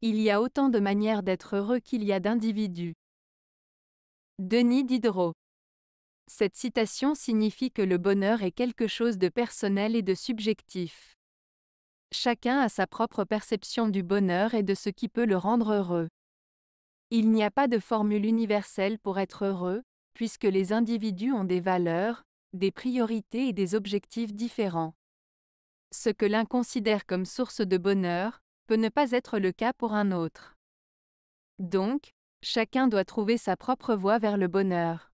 Il y a autant de manières d'être heureux qu'il y a d'individus. Denis Diderot. Cette citation signifie que le bonheur est quelque chose de personnel et de subjectif. Chacun a sa propre perception du bonheur et de ce qui peut le rendre heureux. Il n'y a pas de formule universelle pour être heureux, puisque les individus ont des valeurs, des priorités et des objectifs différents. Ce que l'un considère comme source de bonheur, peut ne pas être le cas pour un autre. Donc, chacun doit trouver sa propre voie vers le bonheur.